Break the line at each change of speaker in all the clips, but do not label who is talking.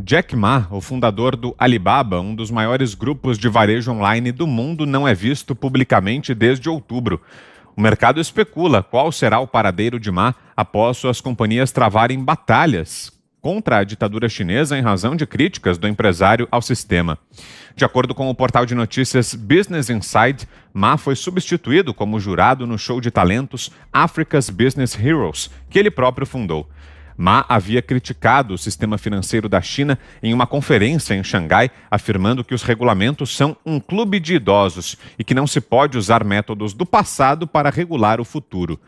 Jack Ma, o fundador do Alibaba, um dos maiores grupos de varejo online do mundo, não é visto publicamente desde outubro. O mercado especula qual será o paradeiro de Ma após suas companhias travarem batalhas contra a ditadura chinesa em razão de críticas do empresário ao sistema. De acordo com o portal de notícias Business Insight, Ma foi substituído como jurado no show de talentos Africa's Business Heroes, que ele próprio fundou. Ma havia criticado o sistema financeiro da China em uma conferência em Xangai, afirmando que os regulamentos são um clube de idosos e que não se pode usar métodos do passado para regular o futuro.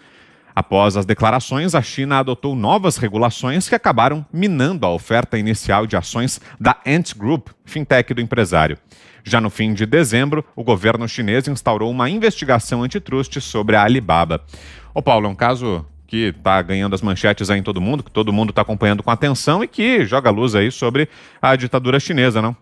Após as declarações, a China adotou novas regulações que acabaram minando a oferta inicial de ações da Ant Group, fintech do empresário. Já no fim de dezembro, o governo chinês instaurou uma investigação antitruste sobre a Alibaba. O Paulo, é um caso que está ganhando as manchetes aí em todo mundo, que todo mundo está acompanhando com atenção e que joga luz aí sobre a ditadura chinesa, não?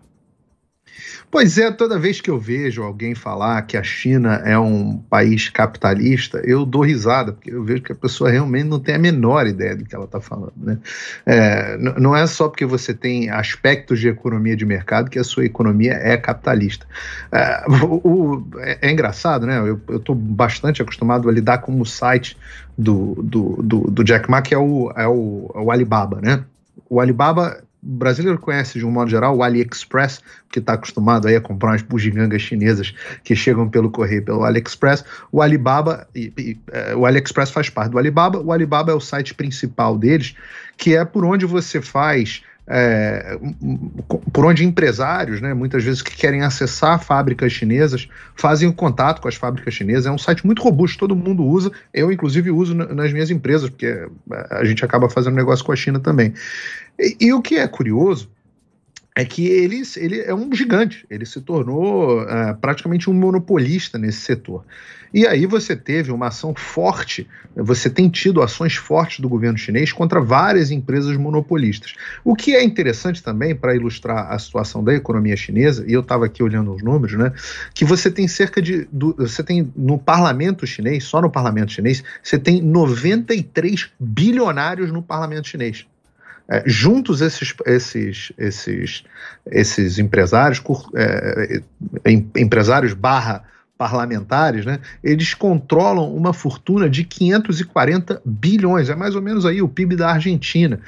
Pois é, toda vez que eu vejo alguém falar que a China é um país capitalista, eu dou risada, porque eu vejo que a pessoa realmente não tem a menor ideia do que ela está falando. Né? É, não é só porque você tem aspectos de economia de mercado que a sua economia é capitalista. É, o, é, é engraçado, né? Eu estou bastante acostumado a lidar com o site do, do, do, do Jack Ma, que é o, é o, é o Alibaba, né? O Alibaba o brasileiro conhece de um modo geral o AliExpress, que está acostumado aí a comprar umas bugigangas chinesas que chegam pelo correio pelo AliExpress. O Alibaba, e, e, é, o AliExpress faz parte do Alibaba. O Alibaba é o site principal deles, que é por onde você faz é, por onde empresários, né, muitas vezes que querem acessar fábricas chinesas, fazem o contato com as fábricas chinesas. É um site muito robusto, todo mundo usa. Eu, inclusive, uso nas minhas empresas, porque é, a gente acaba fazendo negócio com a China também. E, e o que é curioso é que ele, ele é um gigante, ele se tornou uh, praticamente um monopolista nesse setor. E aí você teve uma ação forte, você tem tido ações fortes do governo chinês contra várias empresas monopolistas. O que é interessante também, para ilustrar a situação da economia chinesa, e eu estava aqui olhando os números, né, que você tem cerca de. Do, você tem no parlamento chinês, só no parlamento chinês, você tem 93 bilionários no parlamento chinês. É, juntos esses, esses, esses, esses empresários, é, é empresários barra parlamentares, né, eles controlam uma fortuna de 540 bilhões, é mais ou menos aí o PIB da Argentina.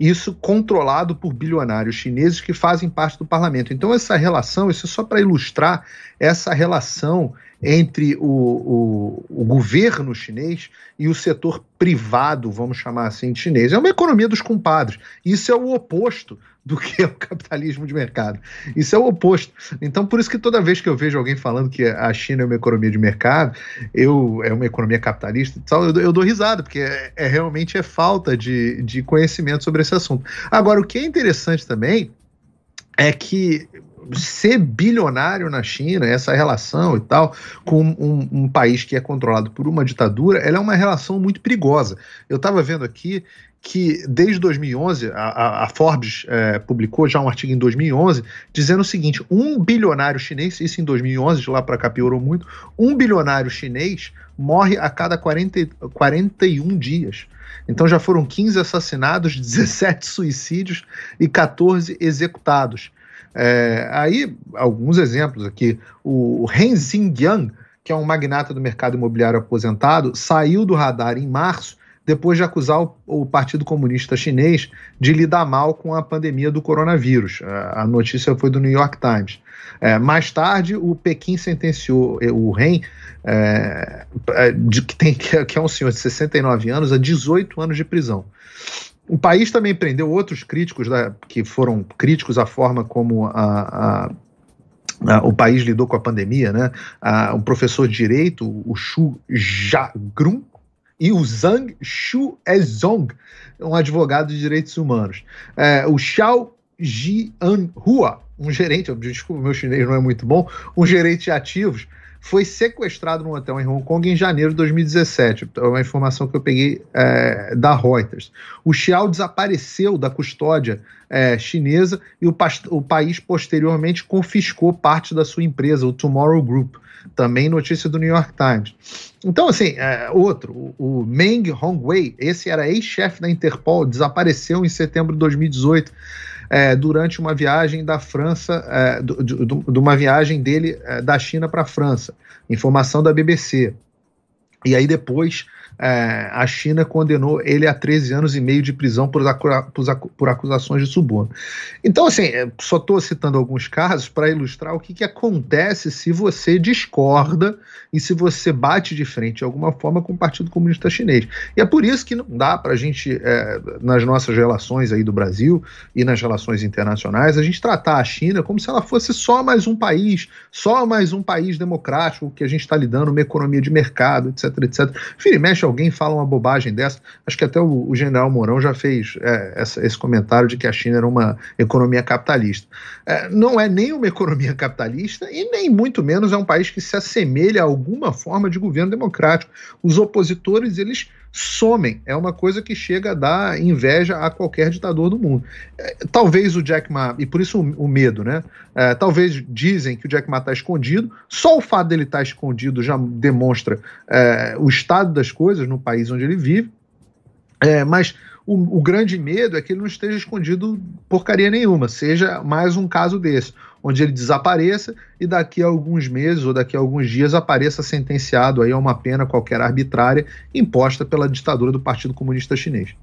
Isso controlado por bilionários chineses que fazem parte do parlamento. Então essa relação, isso é só para ilustrar essa relação entre o, o, o, governo chinês e o setor privado, vamos chamar assim, de chinês. É uma economia dos compadres. Isso é o oposto do que é o capitalismo de mercado. Isso é o oposto. Então, por isso que toda vez que eu vejo alguém falando que a China é uma economia de mercado, eu é uma economia capitalista, tal, eu, eu dou risada, porque é, é, realmente é falta de, de conhecimento sobre esse assunto. Agora, o que é interessante também é que ser bilionário na China, essa relação e tal, com um, um, país que é controlado por uma ditadura, ela é uma relação muito perigosa. Eu estava vendo aqui que desde 2011, a, a Forbes é, publicou já um artigo em 2011, dizendo o seguinte, um bilionário chinês, isso em 2011, de lá para cá piorou muito, um bilionário chinês morre a cada 40, 41 dias. Então já foram 15 assassinados, 17 suicídios e 14 executados. É, aí, alguns exemplos aqui. O Ren Xingyang, que é um magnata do mercado imobiliário aposentado, saiu do radar em março depois de acusar o, o, Partido Comunista Chinês de lidar mal com a pandemia do coronavírus. A, é, a notícia foi do New York Times. É, mais tarde, o Pequim sentenciou é, o REN, é, é, de, que, tem, que é um senhor de 69 anos, a 18 anos de prisão. O país também prendeu outros críticos da, que foram críticos à forma como a, a o país lidou com a pandemia, né? um professor de direito, o Xu Jagrun, e o Zhang Xuezong, um advogado de direitos humanos. É, o Xiao Jianhua, um gerente, desculpa, meu chinês não é muito bom, um gerente de ativos, foi sequestrado num hotel em Hong Kong em janeiro de 2017. É uma informação que eu peguei é, da Reuters. O Xiao desapareceu da custódia é, chinesa e o, o, país posteriormente confiscou parte da sua empresa, o Tomorrow Group. Também notícia do New York Times. Então, assim, é, outro, o, o Meng Hongwei, esse era ex-chefe da Interpol, desapareceu em setembro de 2018 é, durante uma viagem da França, é, do, do, de uma viagem dele é, da China para a França. Informação da BBC. E aí depois é, a China condenou ele a 13 anos e meio de prisão por, por acusações de suborno. Então, assim, é, só estou citando alguns casos para ilustrar o que, que acontece se você discorda e se você bate de frente de alguma forma com o Partido Comunista Chinês. E é por isso que não dá para a gente, é, nas nossas relações aí do Brasil e nas relações internacionais, a gente tratar a China como se ela fosse só mais um país, só mais um país democrático que a gente está lidando, uma economia de mercado, etc, etc. Enfim, mexe alguém fala uma bobagem dessa. Acho que até o, o general Mourão já fez é, essa, esse comentário de que a China era uma economia capitalista. É, não é nem uma economia capitalista e nem muito menos é um país que se assemelha a alguma forma de governo democrático. Os opositores, eles somem. É uma coisa que chega a dar inveja a qualquer ditador do mundo. É, talvez o Jack Ma, e por isso o, o medo, né? É, talvez dizem que o Jack Ma está escondido. Só o fato dele estar tá escondido já demonstra é, o estado das coisas no país onde ele vive. É, mas o, o, grande medo é que ele não esteja escondido porcaria nenhuma, seja mais um caso desse, onde ele desapareça e daqui a alguns meses ou daqui a alguns dias apareça sentenciado aí a uma pena qualquer arbitrária imposta pela ditadura do Partido Comunista Chinês.